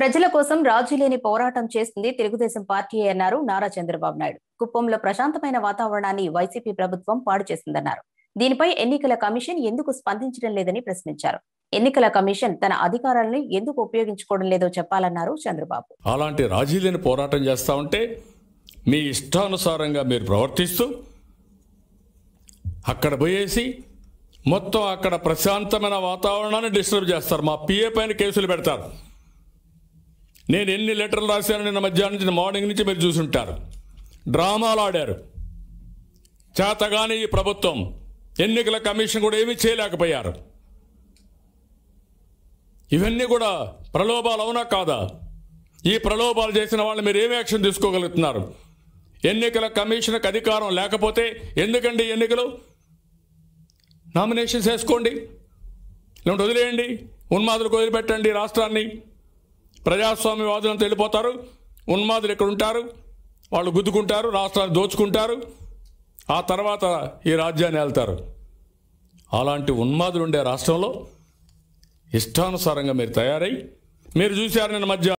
ప్రజల కోసం రాజీ లేని పోరాటం చేస్తుంది తెలుగుదేశం పార్టీ అన్నారు నారా చంద్రబాబు నాయుడు కుప్పంలో ప్రశాంతమైన వాతావరణాన్ని వైసీపీ ప్రభుత్వం పాడు చేసిందన్నారు దీనిపై ఎన్నికల కమిషన్ ఎందుకు స్పందించడం లేదని ప్రశ్నించారు ఎన్నికల కమిషన్ తన అధికారాలను ఎందుకు ఉపయోగించుకోవడం లేదో చెప్పాలన్నారు చంద్రబాబు అలాంటి రాజీ లేని పోరాటం చేస్తా ఉంటే మీ ఇష్టానుసారంగా మీరు ప్రవర్తిస్తూ అక్కడ పోయేసి మొత్తం అక్కడ ప్రశాంతమైన వాతావరణాన్ని డిస్టర్బ్ చేస్తారు మా పిఏ పైన కేసులు పెడతారు నేను ఎన్ని లెటర్లు రాశాను నిన్న మధ్యాహ్నం నుంచి మార్నింగ్ నుంచి మీరు చూసుంటారు డ్రామాలు ఆడారు చేతగానే ఈ ప్రభుత్వం ఎన్నికల కమిషన్ కూడా ఏమీ చేయలేకపోయారు ఇవన్నీ కూడా ప్రలోభాలు అవునా కాదా ఈ ప్రలోభాలు చేసిన వాళ్ళు మీరు ఏమి యాక్షన్ తీసుకోగలుగుతున్నారు ఎన్నికల కమిషన్కి అధికారం లేకపోతే ఎందుకండి ఎన్నికలు నామినేషన్స్ వేసుకోండి లేదంటే వదిలేయండి ఉన్మాదులకు వదిలిపెట్టండి రాష్ట్రాన్ని అంతా వెళ్ళిపోతారు ఉన్మాదులు ఎక్కడుంటారు ఉంటారు వాళ్ళు గుద్దుకుంటారు రాష్ట్రాన్ని దోచుకుంటారు ఆ తర్వాత ఈ రాజ్యాన్ని వెళ్తారు అలాంటి ఉన్మాదులు ఉండే రాష్ట్రంలో ఇష్టానుసారంగా మీరు తయారై మీరు చూశారు నేను మధ్య